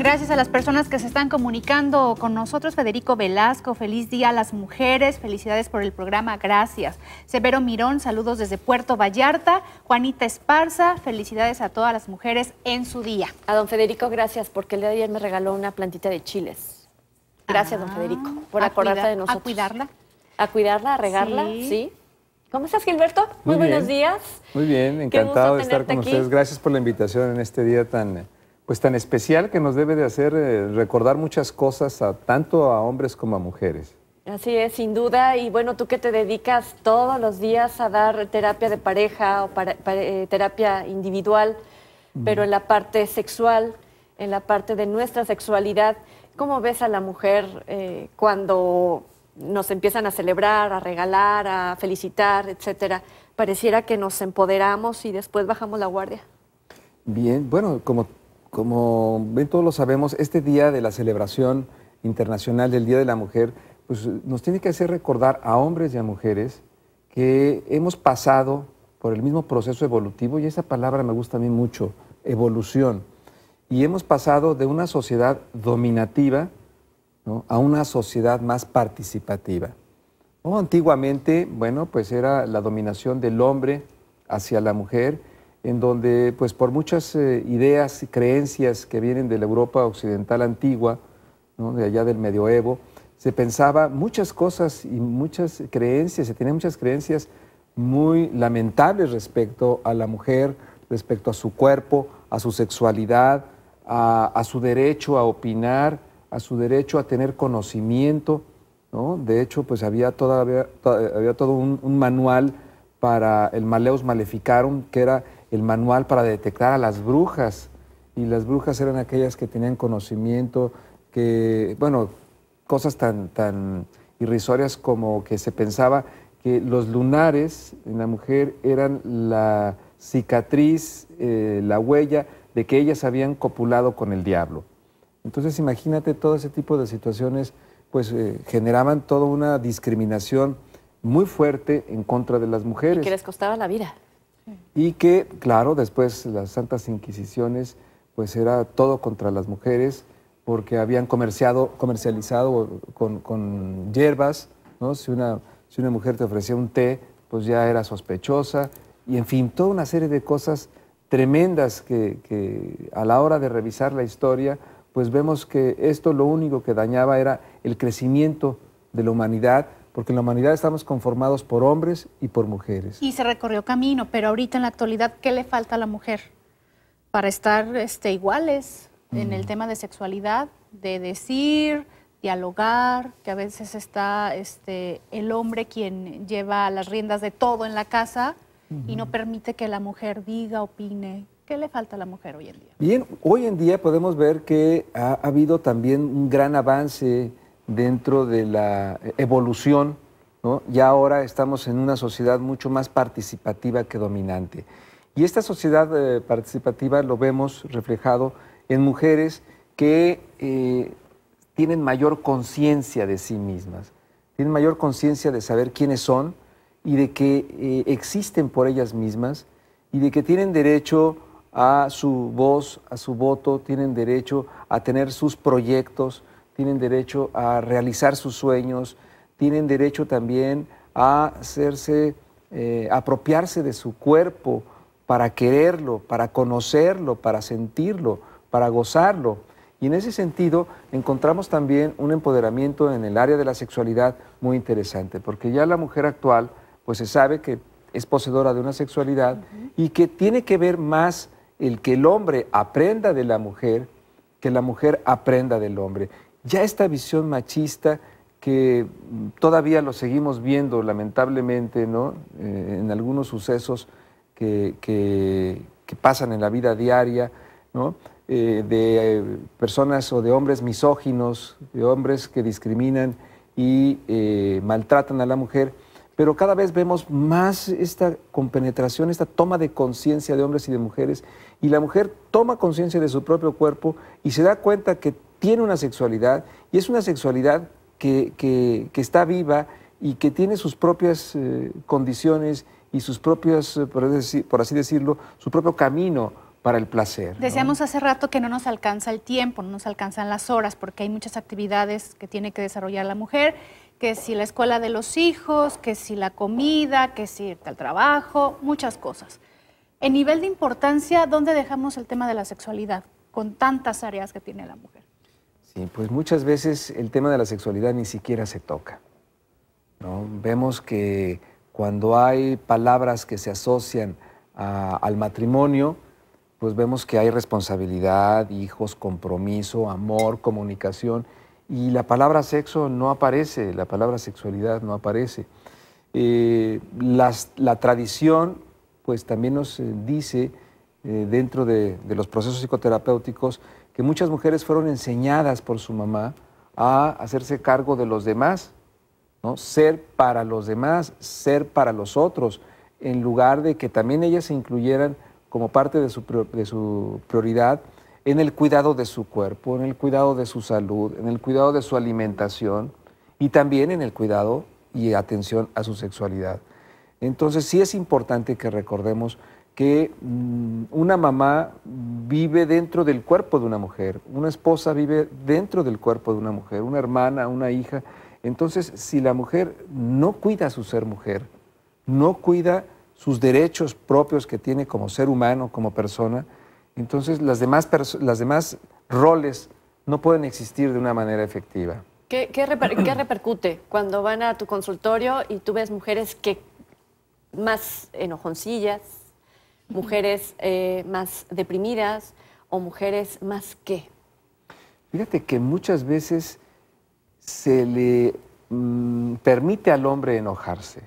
Gracias a las personas que se están comunicando con nosotros. Federico Velasco, feliz día a las mujeres, felicidades por el programa, gracias. Severo Mirón, saludos desde Puerto Vallarta. Juanita Esparza, felicidades a todas las mujeres en su día. A don Federico, gracias, porque el día de ayer me regaló una plantita de chiles. Gracias, don ah, Federico, por acordarte de nosotros. A cuidarla. A cuidarla, a regarla, sí. ¿Cómo estás, Gilberto? Muy, buenos días. Muy bien, encantado de estar con ustedes. Gracias por la invitación en este día tan pues tan especial que nos debe de hacer eh, recordar muchas cosas a tanto a hombres como a mujeres. Así es, sin duda. Y bueno, tú que te dedicas todos los días a dar terapia de pareja o para, eh, terapia individual, pero en la parte sexual, en la parte de nuestra sexualidad, ¿cómo ves a la mujer eh, cuando nos empiezan a celebrar, a regalar, a felicitar, etcétera? Pareciera que nos empoderamos y después bajamos la guardia. Bien, bueno, como como bien todos lo sabemos, este día de la celebración internacional del Día de la Mujer, pues nos tiene que hacer recordar a hombres y a mujeres que hemos pasado por el mismo proceso evolutivo, y esa palabra me gusta a mí mucho, evolución. Y hemos pasado de una sociedad dominativa a una sociedad más participativa. antiguamente, bueno, pues era la dominación del hombre hacia la mujer, en donde, pues por muchas eh, ideas y creencias que vienen de la Europa occidental antigua, de allá del medioevo, se pensaba muchas cosas y muchas creencias, se tenían muchas creencias muy lamentables respecto a la mujer, respecto a su cuerpo, a su sexualidad, a, su derecho a opinar, a su derecho a tener conocimiento. ¿no? De hecho, pues había, todavía, había todo un, un, manual para el Maleus Maleficarum, que era el manual para detectar a las brujas. Y las brujas eran aquellas que tenían conocimiento, que, bueno, cosas tan, tan irrisorias como que se pensaba que los lunares en la mujer eran la cicatriz, eh, la huella de que ellas habían copulado con el diablo. Entonces imagínate todo ese tipo de situaciones, pues eh, generaban toda una discriminación muy fuerte en contra de las mujeres. Y que les costaba la vida. Y que, claro, después las santas inquisiciones, pues era todo contra las mujeres, porque habían comercializado con, con hierbas, Si una, mujer te ofrecía un té, pues ya era sospechosa, y en fin, toda una serie de cosas tremendas que, a la hora de revisar la historia, pues vemos que esto lo único que dañaba era el crecimiento de la humanidad, porque en la humanidad estamos conformados por hombres y por mujeres. Y se recorrió camino, pero ahorita en la actualidad, ¿qué le falta a la mujer para estar este, iguales en el mm. tema de sexualidad, de decir, dialogar, que a veces está este, el hombre quien lleva las riendas de todo en la casa y no permite que la mujer diga, opine. ¿Qué le falta a la mujer hoy en día? Bien, hoy en día podemos ver que ha, ha habido también un gran avance dentro de la eh, evolución, ya ahora estamos en una sociedad mucho más participativa que dominante. Y esta sociedad eh, participativa lo vemos reflejado en mujeres que eh, tienen mayor conciencia de sí mismas, tienen mayor conciencia de saber quiénes son y de que existen por ellas mismas y de que tienen derecho a su voz, a su voto, tienen derecho a tener sus proyectos, tienen derecho a realizar sus sueños, tienen derecho también a hacerse, eh, apropiarse de su cuerpo para quererlo, para conocerlo, para sentirlo, para gozarlo. Y en ese sentido encontramos también un empoderamiento en el área de la sexualidad muy interesante, porque ya la mujer actual pues se sabe que es poseedora de una sexualidad y que tiene que ver más el que el hombre aprenda de la mujer que la mujer aprenda del hombre ya esta visión machista que mm, todavía lo seguimos viendo lamentablemente ¿no? Eh, en algunos sucesos que, pasan en la vida diaria, eh, de eh, personas o de hombres misóginos, de hombres que discriminan y maltratan a la mujer, pero cada vez vemos más esta compenetración, esta toma de conciencia de hombres y de mujeres, y la mujer toma conciencia de su propio cuerpo y se da cuenta que tiene una sexualidad y es una sexualidad que, está viva y que tiene sus propias eh, condiciones y sus propias eh, por, así decirlo, su propio camino para el placer. Decíamos hace rato que no nos alcanza el tiempo, no nos alcanzan las horas, porque hay muchas actividades que tiene que desarrollar la mujer, que si la escuela de los hijos, que si la comida, que si irte al trabajo, muchas cosas. En nivel de importancia, ¿dónde dejamos el tema de la sexualidad con tantas áreas que tiene la mujer? Sí, pues muchas veces el tema de la sexualidad ni siquiera se toca. Vemos que cuando hay palabras que se asocian al matrimonio, pues vemos que hay responsabilidad, hijos, compromiso, amor, comunicación, y la palabra sexo no aparece, la palabra sexualidad no aparece. Eh, la tradición, pues también nos eh, dice, eh, dentro de los procesos psicoterapéuticos, que muchas mujeres fueron enseñadas por su mamá a hacerse cargo de los demás, ¿no? ser para los demás, ser para los otros, en lugar de que también ellas se incluyeran como parte de su, de su prioridad en el cuidado de su cuerpo, en el cuidado de su salud, en el cuidado de su alimentación y también en el cuidado y atención a su sexualidad. Entonces sí es importante que recordemos que mm, una mamá vive dentro del cuerpo de una mujer, una esposa vive dentro del cuerpo de una mujer, una hermana, una hija. Entonces, si la mujer no cuida su ser mujer, no cuida sus derechos propios que tiene como ser humano, como persona, entonces las demás, las demás roles no pueden existir de una manera efectiva. ¿Qué, repercute cuando van a tu consultorio y tú ves mujeres que más enojoncillas, mujeres eh, más deprimidas o mujeres más qué? Fíjate que muchas veces se le mm, permite al hombre enojarse.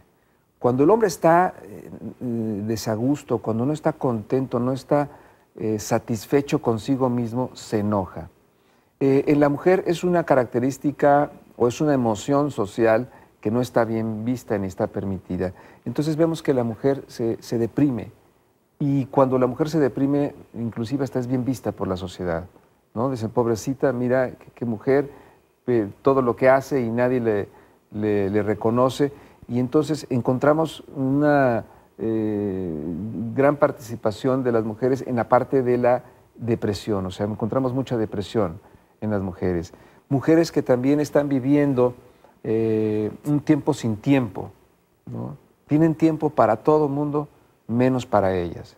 Cuando el hombre está eh, desagusto, cuando no está contento, no está eh, satisfecho consigo mismo, se enoja. en la mujer es una característica o es una emoción social que no está bien vista ni está permitida. Entonces vemos que la mujer se, se deprime, y cuando la mujer se deprime, inclusive hasta es bien vista por la sociedad, ¿no? Dicen, pobrecita, mira qué mujer, eh, todo lo que hace y nadie le, reconoce. Y entonces encontramos una eh, gran participación de las mujeres en la parte de la depresión, o sea, encontramos mucha depresión en las mujeres. Mujeres que también están viviendo eh, un tiempo sin tiempo, Tienen tiempo para todo mundo, menos para ellas.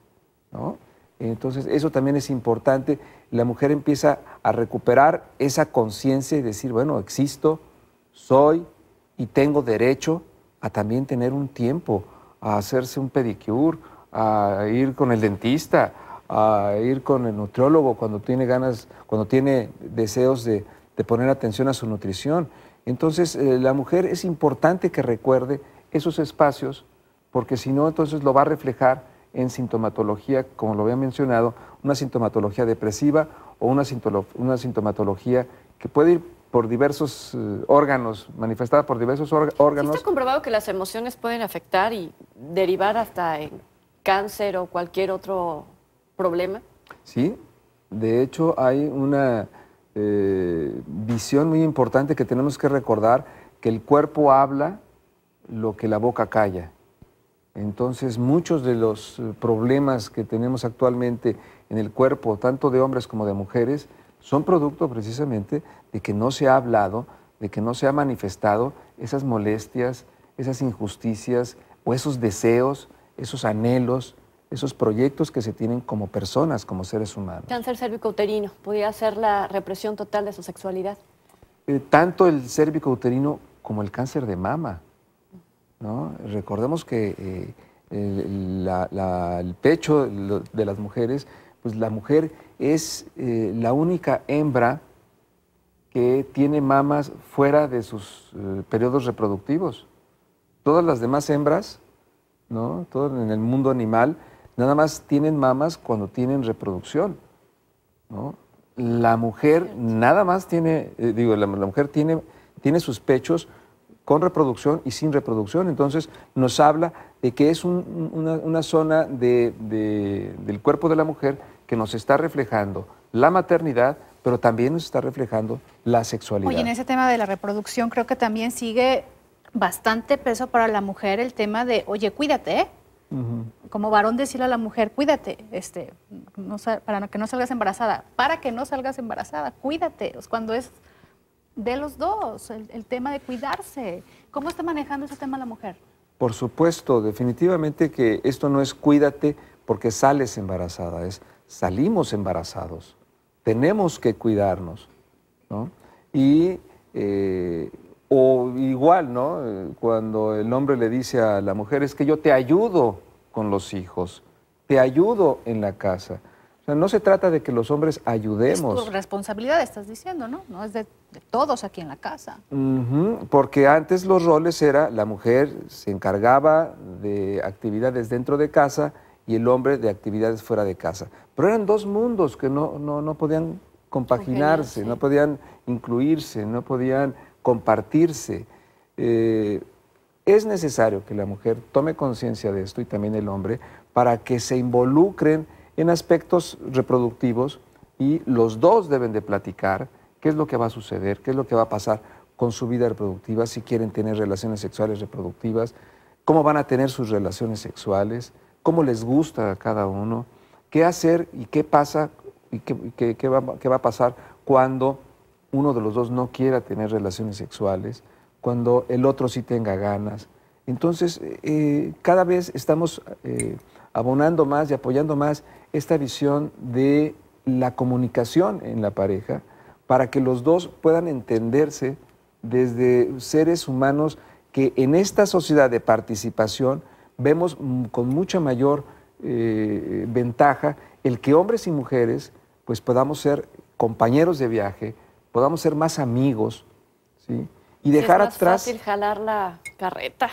Entonces, eso también es importante. La mujer empieza a recuperar esa conciencia y decir, bueno, existo, soy y tengo derecho a también tener un tiempo, a hacerse un pedicure, a ir con el dentista, a ir con el nutriólogo cuando tiene ganas, cuando tiene deseos de, poner atención a su nutrición. Entonces, eh, la mujer es importante que recuerde esos espacios porque si no, entonces lo va a reflejar en sintomatología, como lo había mencionado, una sintomatología depresiva o una, una sintomatología que puede ir por diversos eh, órganos, manifestada por diversos órganos. ¿Sí está comprobado que las emociones pueden afectar y derivar hasta en cáncer o cualquier otro problema? Sí, de hecho hay una eh, visión muy importante que tenemos que recordar, que el cuerpo habla lo que la boca calla. Entonces, muchos de los eh, problemas que tenemos actualmente en el cuerpo, tanto de hombres como de mujeres, son producto precisamente de que no se ha hablado, de que no se ha manifestado esas molestias, esas injusticias o esos deseos, esos anhelos, esos proyectos que se tienen como personas, como seres humanos. Cáncer cervicouterino, ¿podía ser la represión total de su sexualidad? Eh, tanto el cervicouterino como el cáncer de mama. Recordemos que eh, el, pecho de las mujeres, pues la mujer es eh, la única hembra que tiene mamas fuera de sus eh, periodos reproductivos. Todas las demás hembras, ¿no? Todo en el mundo animal, nada más tienen mamas cuando tienen reproducción, La mujer nada más tiene, digo, la, la mujer tiene, tiene sus pechos con reproducción y sin reproducción. Entonces nos habla de que es una, zona del cuerpo de la mujer que nos está reflejando la maternidad, pero también nos está reflejando la sexualidad. Oye, en ese tema de la reproducción creo que también sigue bastante peso para la mujer el tema de, oye, cuídate, ¿eh? Como varón decirle a la mujer, cuídate, este, no, para que no salgas embarazada, para que no salgas embarazada, cuídate. Cuando es de los dos, el, tema de cuidarse. ¿Cómo está manejando ese tema la mujer? Por supuesto, definitivamente que esto no es cuídate porque sales embarazada, es salimos embarazados, tenemos que cuidarnos, Y eh, o igual, ¿no? Cuando el hombre le dice a la mujer, es que yo te ayudo con los hijos, te ayudo en la casa. O sea, no se trata de que los hombres ayudemos. Es responsabilidad, estás diciendo, ¿no? No es de, todos aquí en la casa. porque antes los roles era la mujer se encargaba de actividades dentro de casa y el hombre de actividades fuera de casa. Pero eran dos mundos que no, podían compaginarse, no podían incluirse, no podían compartirse. Eh, es necesario que la mujer tome conciencia de esto y también el hombre para que se involucren en aspectos reproductivos y los dos deben de platicar qué es lo que va a suceder, qué es lo que va a pasar con su vida reproductiva, si quieren tener relaciones sexuales reproductivas, cómo van a tener sus relaciones sexuales, cómo les gusta a cada uno, qué hacer y qué pasa y qué, qué, va, a pasar cuando uno de los dos no quiera tener relaciones sexuales, cuando el otro sí tenga ganas. Entonces, eh, cada vez estamos eh, abonando más y apoyando más esta visión de la comunicación en la pareja para que los dos puedan entenderse desde seres humanos que en esta sociedad de participación vemos con mucha mayor eh, ventaja el que hombres y mujeres pues podamos ser compañeros de viaje, podamos ser más amigos, ¿sí? Y dejar es atrás... fácil jalar la carreta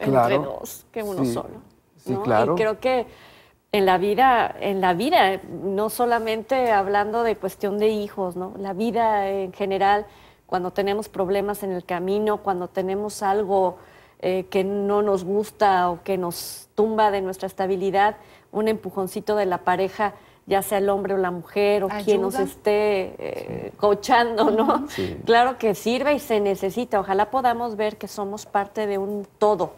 entre dos que uno solo. Sí, claro. Y creo que en la vida, en la vida, no solamente hablando de cuestión de hijos, ¿no? La vida en general, cuando tenemos problemas en el camino, cuando tenemos algo eh, que no nos gusta o que nos tumba de nuestra estabilidad, un empujoncito de la pareja ya sea el hombre o la mujer o quien nos esté eh, cochando ¿no? Claro que sirve y se necesita. Ojalá podamos ver que somos parte de un todo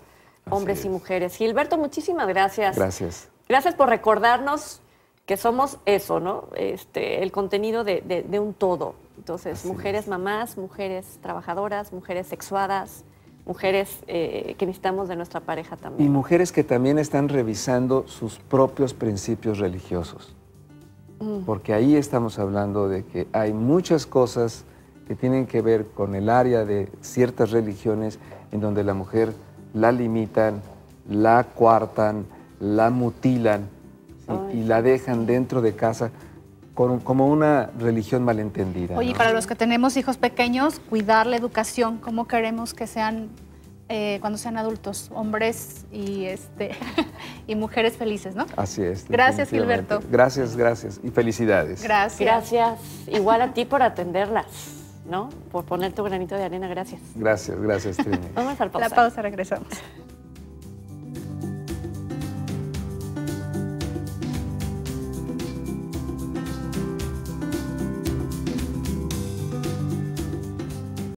hombres y mujeres. Gilberto, muchísimas gracias. Gracias. Gracias por recordarnos que somos eso, ¿no? Este, el contenido de, un todo. Entonces, mujeres mamás, mujeres trabajadoras, mujeres sexuadas, mujeres eh, que necesitamos de nuestra pareja también. Y mujeres que también están revisando sus propios principios religiosos. Mm. Porque ahí estamos hablando de que hay muchas cosas que tienen que ver con el área de ciertas religiones en donde la mujer la limitan, la cuartan, la mutilan y la dejan dentro de casa como una religión malentendida. Oye, para los que tenemos hijos pequeños, cuidar la educación, cómo queremos que sean eh, cuando sean adultos, hombres y, este, y mujeres felices, ¿no? Así es. Gracias, Gilberto. Gracias, gracias. Y felicidades. Gracias. Gracias. Igual a ti por atenderlas. ¿no? Por poner tu granito de arena. Gracias. Gracias, gracias, Trini. Vamos a pausa. La pausa, regresamos.